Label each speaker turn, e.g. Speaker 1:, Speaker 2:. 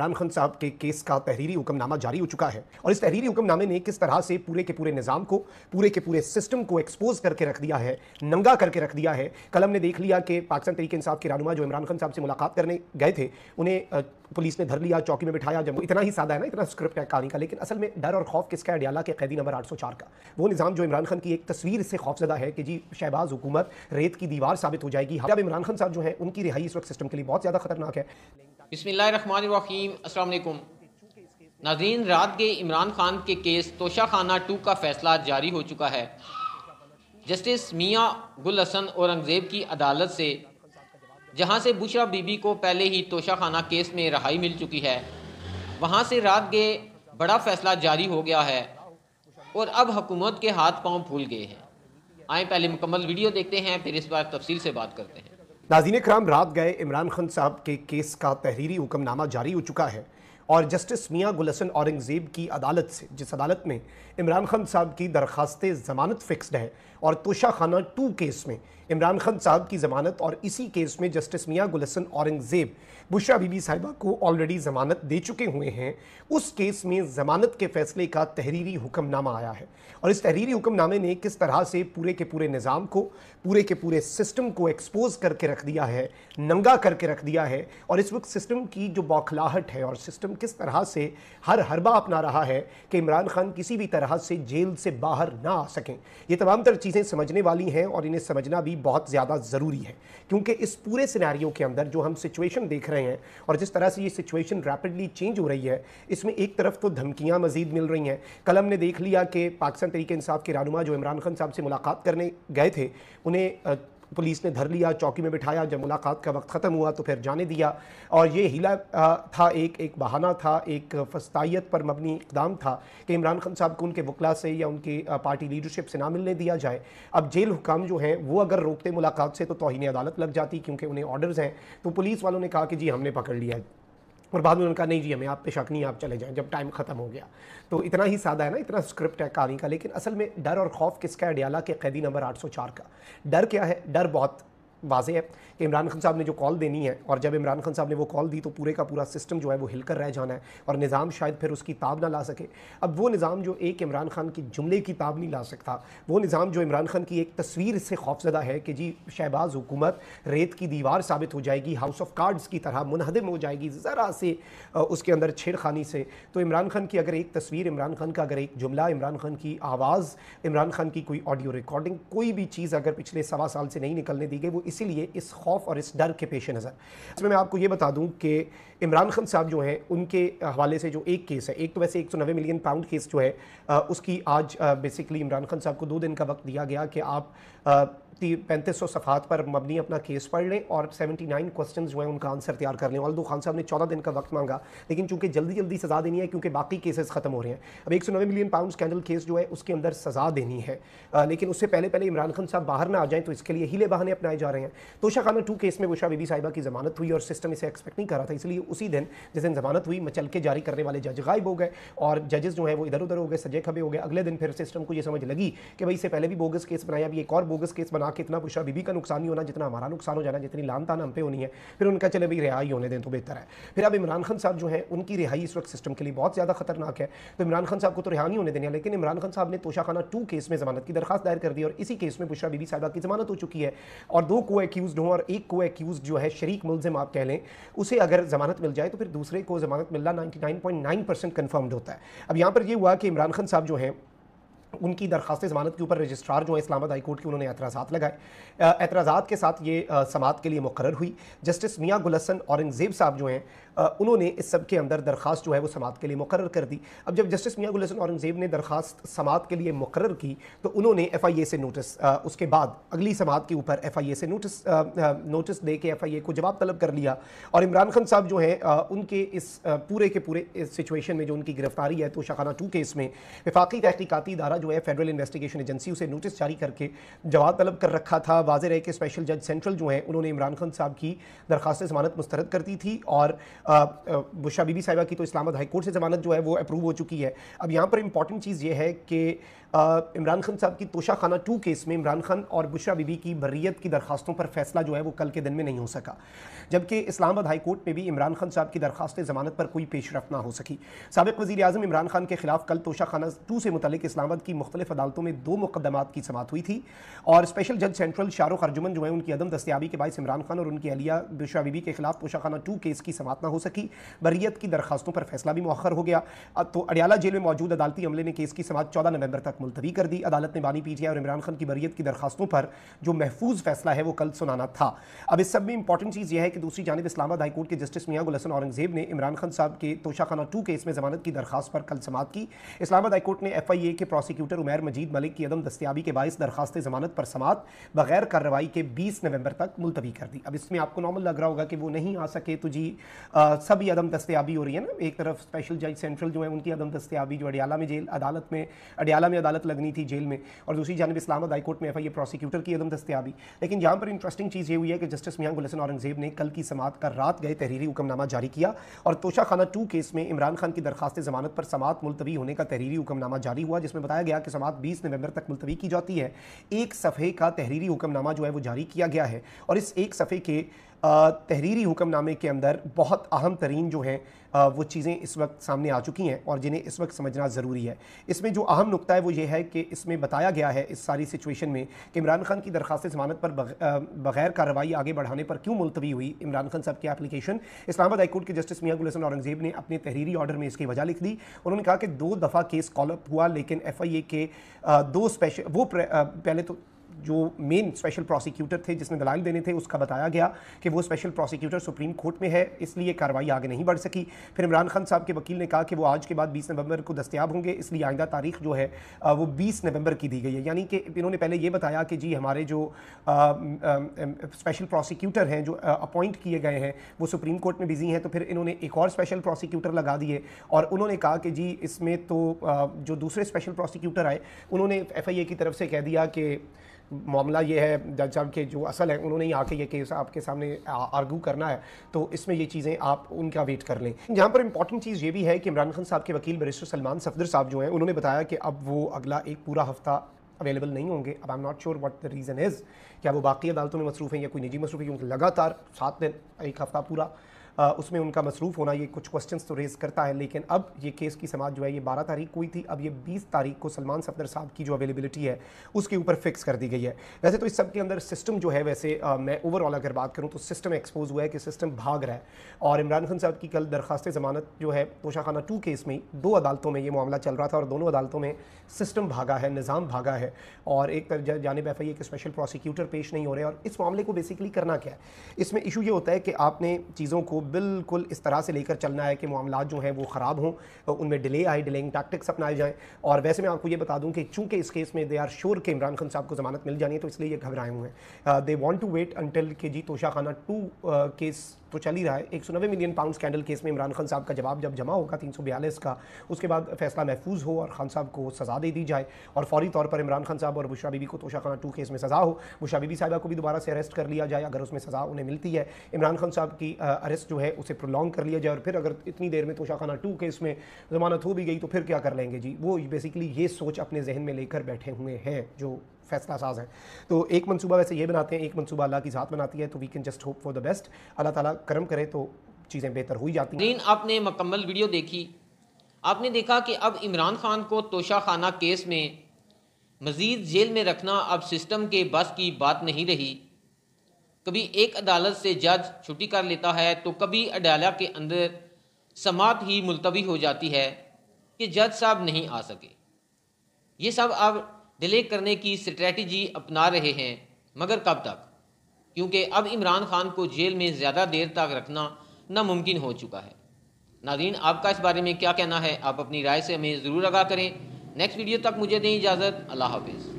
Speaker 1: इमरान खान साहब के केस का तहरीरी हुक्मनामा जारी हो चुका है और इस तहरीरी हुक्मनामे ने किस तरह से पूरे के पूरे निज़ाम को पूरे के पूरे सिस्टम को एक्सपोज करके रख दिया है नंगा करके रख दिया है कलम ने देख लिया कि पाकिस्तान तरीके इंसाफ के रानुमा जो इमरान खान साहब से मुलाकात करने गए थे उन्हें पुलिस ने धर लिया चौकी में बिठाया जब इतना ही सादा है ना इतना स्क्रिप्ट है कहानी का लेकिन असल में डर और खौफ किसका है डियाला के कैदी नंबर 804 का वो निज़ाम जो इमरान खान की एक तस्वीर से खौफजदा है कि जी शहबाज हुकूमत रेत की दीवार साबित हो जाएगी अब इमरान खान साहब जो है उनकी रिहाई इस वक्त सिस्टम के लिए बहुत ज़्यादा खतरनाक है
Speaker 2: बसमीम अल्लाम नाजीन रात के इमरान खान के केस तोशा खाना टू का फैसला जारी हो चुका है जस्टिस मियाँ गुल हसन औरंगज़ेब की अदालत से जहां से बुशरा बीबी को पहले ही तोशा खाना केस में रहाई मिल चुकी है वहां से रात के बड़ा फैसला जारी हो गया है और अब हुकूमत के हाथ पांव फूल गए हैं आए पहले मुकम्मल वीडियो देखते हैं फिर इस बार तफसील से बात करते हैं
Speaker 1: नाजीन कराम रात गए इमरान खान साहब के केस का तहरीरी हुक्मनामा जारी हो चुका है और जस्टिस मियाँ गुलसन औरंगज़ेब की अदालत से जिस अदालत में इमरान खान साहब की दरख्वास्त ज़मानत फ़िक्स्ड है और तोशा खाना टू केस में इमरान खान साहब की ज़मानत और इसी केस में जस्टिस मियाँ गुलसन औरंगज़ेब बुशरा बीबी साहिबा को ऑलरेडी ज़मानत दे चुके हुए हैं उस केस में ज़मानत के फैसले का तहरीरी हुक्मनामा आया है और इस तहरीरी हुक्मनामे ने किस तरह से पूरे के पूरे निज़ाम को पूरे के पूरे सिस्टम को एक्सपोज करके रख दिया है नंगा करके रख दिया है और इस वक्त सिस्टम की जो बौखलाहट है और सिस्टम किस तरह से हर हरबा अपना रहा है कि इमरान खान किसी भी तरह से जेल से बाहर ना आ सकें ये तमाम तर चीज़ें समझने वाली हैं और इन्हें समझना भी बहुत ज़्यादा ज़रूरी है क्योंकि इस पूरे सिनेरियो के अंदर जो हम सिचुएशन देख रहे हैं और जिस तरह से ये सिचुएशन रैपिडली चेंज हो रही है इसमें एक तरफ तो धमकियाँ मजीद मिल रही हैं कल हमने देख लिया कि पाकिस्तान तरीके इंसाफ के रहनुमा जो इमरान खान साहब से मुलाकात करने गए थे उन्हें पुलिस ने धर लिया चौकी में बिठाया जब मुलाकात का वक्त ख़त्म हुआ तो फिर जाने दिया और ये हीला था एक एक बहाना था एक फस्ताइत पर मबनी इकदाम था कि इमरान खान साहब को उनके वकला से या उनकी पार्टी लीडरशिप से ना मिलने दिया जाए अब जेल हुकाम जो हैं वो अगर रोकते मुलाकात से तो तोहनी अदालत लग जाती क्योंकि उन्हें ऑर्डर्स हैं तो पुलिस वालों ने कहा कि जी हमने पकड़ लिया है और बाद में उन्होंने कहा नहीं जी हमें आप पे शक नहीं आप चले जाएं जब टाइम ख़त्म हो गया तो इतना ही सादा है ना इतना स्क्रिप्ट है कहानी का लेकिन असल में डर और खौफ किसका है डियाला के कैदी नंबर 804 का डर क्या है डर बहुत वाजे है कि इमरान खान साहब ने जो कॉल देनी है और जब इमरान खान साहब ने वो कॉल दी तो पूरे का पूरा सिस्टम जो है वो हिलकर रह जाना है और निज़ाम शायद फिर उसकी ताब ना ला सके अब वो निज़ाम जो एक इमरान खान के जुमले की ताब नहीं ला सकता वो निज़ाम जो इमरान खान की एक तस्वीर इससे खौफजदा है कि जी शहबाज हुकूमत रेत की दीवार साबित हो जाएगी हाउस ऑफ कार्ड्स की तरह मुनहदम हो जाएगी ज़रा से उसके अंदर छेड़खानी से तो इमरान खान की अगर एक तस्वीर इमरान खान का अगर एक जुमला इमरान खान की आवाज़ इमरान खान की कोई ऑडियो रिकॉर्डिंग कोई भी चीज़ अगर पिछले सवा साल से नहीं निकलने दी गई वो इसीलिए इस खौफ और इस डर के पेश नज़र इसमें मैं आपको ये बता दूँ कि इमरान खान साहब जो हैं उनके हवाले से जो एक केस है एक तो वैसे एक सौ नबे मिलियन पाउंड केस जो है उसकी आज बेसिकली इमरान खान साहब को दो दिन का वक्त दिया गया कि आप पैंतीस सौ सफ़ात पर मबनी अपना केस पढ़ लें और सेवेंटी नाइन क्वेश्चन जो हैं उनका आंसर तैयार कर लें ऑल खान साहब ने चौदह दिन का वक्त मांगा लेकिन चूंकि जल्दी जल्दी सज़ा देनी है क्योंकि बाकी केसेस ख़त्म हो रहे हैं अब एक सौ नब्बे मिलियन पाउंड स्कैंडल केस जो है उसके अंदर सज़ा देनी है आ, लेकिन उससे पहले पहले इमरान खान साहब बाहर ना आ जाएँ तो इसके लिए हीले बहाने अपनाए जा रहे हैं तोशा खाना टू केस में बुशा बीबी साहिबा की जमानत हुई और सिस्टम इसे एक्सपेक्ट नहीं कर रहा था इसलिए उसी दिन जिस दिन जमानत हुई मचल के जारी करने वाले जज गायब हो गए और जजेस जो है वो इधर उधर हो गए सजे खबे हो गए अगले दिन फिर सिस्टम को यह समझ लगी कि भाई इससे पहले भी बोगस केस बनाया अभी एक और बोगस केस बना आके इतना पूछा बीबी का नुकसान ही होना जितना हमारा नुकसान हो जाना जितनी लान तान हम पे होनी है फिर उनका चले भाई रिहाई होने दें तो बेहतर है फिर अब इमरान खान साहब जो है उनकी रिहाई इस वक्त सिस्टम के लिए बहुत ज़्यादा खतरनाक है तो इमरान खान साहब को तो रिहा नहीं होने देना लेकिन इमरान खान साहब ने तोशाखाना टू केस में जमानत की दरखास्त दायर कर दी और इसी केस में पूछा बीबी साहबा की जमानत हो चुकी है और दो को एक्यूज हों और एक को एक्यूज जो है शरीक मुलजिम आप कह लें उसे अगर जमानत मिल जाए तो फिर दूसरे को जमानत मिलना ninety nine point nine percent confirmed होता है अब यहाँ पर यह हुआ कि इमरान खान साहब जो है उनकी दरखास्त जमानत के ऊपर रजिस्ट्रार जो है इस्लामाबाद हाईकोर्ट के उन्होंने एतराजा लगाए एतराज़ा के साथ ये समात के लिए मुकर हुई जस्टिस मियाँ गुलसन औरंगज़ेब साहब जो हैं उन्होंने इस सब के अंदर दरखास्त जो है वो समात के लिए मुकर कर दी अब जब जस्टिस मियाँ गुलसन औरंगज़ेब ने दरखास्त समात के लिए मुकर की तो उन्होंने एफ आई ए से नोटिस उसके बाद अगली समात के ऊपर एफ आई ए से नोटिस नोटिस दे के एफ आई ए को जवाब तलब कर लिया और इमरान खान साहब जो हैं उनके इस पूरे के पूरे सिचुएशन में जो उनकी गिरफ्तारी है तो शाखाना टू केस में विफाकी तहकीकती इदारा जो है फेडरल इन्वेस्टिगेशन एजेंसी उसे नोटिस जारी करके जवाब तलब कर रखा था वाजह है कि स्पेशल जज सेंट्रल जो है उन्होंने इमरान खान साहब की दरखास्त जमानत मुस्तरद कर दी थी और बुशा बीबी साहिबा की तो इस्लामाबाद हाईकोर्ट से ज़मानत जो है वो अप्रूव हो चुकी है अब यहाँ पर इंपॉर्टेंट चीज़ ये है कि इमरान खान साहब की तोशा खाना टू केस में इमरान खान और बुशरा बीबी की बरीत की दरखास्तों पर फैसला जो है वो कल के दिन में नहीं हो सका जबकि इस्लामाबाद हाई कोर्ट में भी इमरान खान साहब की दरखास्त ज़मानत पर कोई पेशरफ ना हो सकी सबक वजी अजम इमरान खान के खिलाफ कल तोशा खाना टू से मुतलिक इस्लामाबाद की मुख्तलिफ अदालतों में दो मुकदमा की समात हुई थी और स्पेशल जज सेंट्रल शाहरुख अर्जुमन जो है उनकी अदम दस्तियाबी के बायस इमरान खान और उनकी अलिया बुशरा बीबी के खिलाफ तोशा खाना टू केस की समात ना हो सकी बरीत की दरखास्तों पर फैसला भी मौखर हो गया तो अडियाला जेल में मौजूद अदालती अमले ने केस की समात चौदह नवंबर तक मुलतवी कर दी अदालत ने बानी पीटीआई और इमरान खान की बरीत की दरखास्तों पर जो महफूज फैसला है वो कल सुनाना था अब इस सब में इंपॉर्टेंट चीज़ यह है कि दूसरी जानब इस्लामाबाद हाईकोर्ट के जस्टिस मियाँ गुलसन औरंगजेब ने इमरान खान साहब के तोशाखाना टू केस में जमानत की दरखास्त पर कल समात की इस्लामाबाद हाईकोर्ट ने एफ आई ए के प्रोसिक्यूटर उमैर मजीद मलिक की अदम दस्तियाबी के बायस दरखास्त जमानत पर समात बगैर कार्रवाई के बीस नवंबर तक मुलतवी कर दी अब इसमें आपको नॉर्मल लग रहा होगा कि वो नहीं आ सके तो जी सभी सब ही अदम दस्तियाबी हो रही है ना एक तरफ स्पेशल जज सेंट्रल जो है उनकी अदम दस्तियाबी जो अडियाला में जेल अदालत में अडियाला में अदालत अदालत लगनी थी जेल में और दूसरी जानब इस्लामाबाद हाईकोर्ट में एफ आई ए प्रोसिक्यूटर की अदम दस्तियाबी लेकिन यहाँ पर इंटरेस्टिंग चीज़ ये हुई है कि जस्टिस मियाँ गुलसन औरंगजेब ने कल की समात का रात गए तहरीरी हुक्मनामा जारी किया और तोशा खाना टू केस में इमरान खान की दरखास्त जमानत पर समात मुलतवी होने का तहरीरी हुक्मनामा जारी हुआ जिसमें बताया गया कि समात बीस नवंबर तक मुलतवी की जाती है एक सफ़े का तहरीरी हुक्मनामा जो है वो जारी किया गया है और इस एक सफ़े के तहरीरी हुक्मनामे के अंदर बहुत अहम तरीन जो हैं वो चीज़ें इस वक्त सामने आ चुकी हैं और जिन्हें इस वक्त समझना ज़रूरी है इसमें जो अहम नुकता है वो ये है कि इसमें बताया गया है इस सारी सिचुएशन में कि इमरान खान की दरख्वास्त जमानत पर बगैर कार्रवाई आगे बढ़ाने पर क्यों मुलतवी हुई इमरान खान साहब की एप्लीकेशन इस्लामाबाद हाईकोर्ट के जस्टिस मियाँ गुलसन औरंगजेब ने अपने तहरीरी ऑर्डर में इसकी वजह लिख दी उन्होंने कहा कि दो दफ़ा केस कॉलअप हुआ लेकिन एफ आई ए के दो स्पेशल वो पहले तो जो मेन स्पेशल प्रोसिक्यूटर थे जिसने दलाल देने थे उसका बताया गया कि वो स्पेशल प्रोसिक्यूटर सुप्रीम कोर्ट में है इसलिए कार्रवाई आगे नहीं बढ़ सकी फिर इमरान खान साहब के वकील ने कहा कि वो आज के बाद बीस नवंबर को दस्तियाब होंगे इसलिए आइंदा तारीख जो है वो बीस नवंबर की दी गई है यानी कि इन्होंने पहले ये बताया कि जी हमारे जो स्पेशल प्रोसिक्यूटर हैं जो अपॉइंट किए गए हैं वो सुप्रीम कोर्ट में बिजी हैं तो फिर इन्होंने एक और स्पेशल प्रोसिक्यूटर लगा दिए और उन्होंने कहा कि जी इसमें तो जो दूसरे स्पेशल प्रोसिक्यूटर आए उन्होंने एफ आई ए की तरफ से कह दिया कि मामला ये है जज साहब के जो असल है उन्होंने ही आके ये केस आपके सामने आर्गू करना है तो इसमें ये चीज़ें आप उनका वेट कर लें यहाँ पर इंपॉर्टेंट चीज़ ये भी है कि इमरान खान साहब के वकील बरिस्टर सलमान सफदर साहब जो हैं उन्होंने बताया कि अब वो अगला एक पूरा हफ्ता अवेलेबल नहीं होंगे अब I am not sure what the reason is क्या वो बाकी अदालतों में मसरूफ़ हैं या कोई निजी मसरूफ़ है क्योंकि लगातार सात दिन एक हफ़्ता पूरा उसमें उनका मसरूफ़ होना ये कुछ क्वेश्चन तो रेज़ करता है लेकिन अब ये केस की समाज जो है ये बारह तारीख को हुई थी अब ये बीस तारीख को सलमान सफदर साहब की जो अवेलेबिलिटी है उसके ऊपर फिक्स कर दी गई है वैसे तो इस सब के अंदर सिस्टम जो है वैसे आ, मैं ओवरऑल अगर बात करूँ तो सिस्टम एक्सपोज हुआ है कि सिस्टम भाग रहा है और इमरान खान साहब की कल दरखास्त ज़मानत जो है तोशाखाना टू केस में दो अदालतों में ये मामला चल रहा था और दोनों अदालतों में सिस्टम भागा है निज़ाम भागा है और एक जानब एफ आई ए के स्पेशल प्रोसिक्यूटर पेश नहीं हो रहे और इस मामले को बेसिकली करना क्या है इसमें इशू ये होता है कि आपने चीज़ों को बिल्कुल इस तरह से लेकर चलना है कि मामला जो हैं वो ख़राब हों तो उनमें डिले आए डिलेइंग टैक्टिक्स अपनाए जाएँ और वैसे मैं आपको ये बता दूँ कि चूँकि इस केस में दे आर श्योर के इमरान खान साहब को ज़मानत मिल जानी है तो इसलिए ये घबराए हुए हैं they want to wait until के जी तोशा खाना टू केस uh, तो चल ही रहा है एक मिलियन पाउंड स्कैंडल केस में इमरान खान साहब का जवाब जब जमा होगा तीन का उसके बाद फैसला महफूज हो और खान साहब को सज़ा दे दी जाए और फौरी तौर पर इमरान खान साहब और बुशा बीबी को तोशा खाना टू केस में सज़ा हो बुशा बीबी साहिबा को भी दोबारा से अरेस्ट कर लिया जाए अगर उसमें सज़ा उन्हें मिलती है इमरान खान साहब की अरेस्ट uh, जो है उसे प्रोलॉन्ग कर लिया जाए और फिर अगर इतनी देर में तोशाखाना टू के इसमें ज़मानत हो भी गई तो फिर क्या कर लेंगे जी वो बेसिकली ये सोच अपने जहन में लेकर बैठे हुए हैं जो फैसला साज है तो एक मनसूबा वैसे ये बनाते हैं एक मनसूबा अल्लाह की साथ बनाती है तो we can just hope for the best Allah ताला करम करे तो चीज़ें बेहतर हो ही जाती हैं
Speaker 2: आपने मकम्मल वीडियो देखी आपने देखा कि अब इमरान खान को तोशा खाना केस में मज़ीद जेल में रखना अब सिस्टम के बस की बात नहीं रही कभी एक अदालत से जज छुट्टी कर लेता है तो कभी अडाला के अंदर समात ही मुलतवी हो जाती है कि जज साहब नहीं आ सके ये सब अब डिले करने की स्ट्रेटजी अपना रहे हैं मगर कब तक क्योंकि अब इमरान खान को जेल में ज़्यादा देर तक रखना नामुमकिन हो चुका है नादीन आपका इस बारे में क्या कहना है आप अपनी राय से हमें ज़रूर आगा करें नेक्स्ट वीडियो तक मुझे दें इजाज़त अल्लाह हाफिज़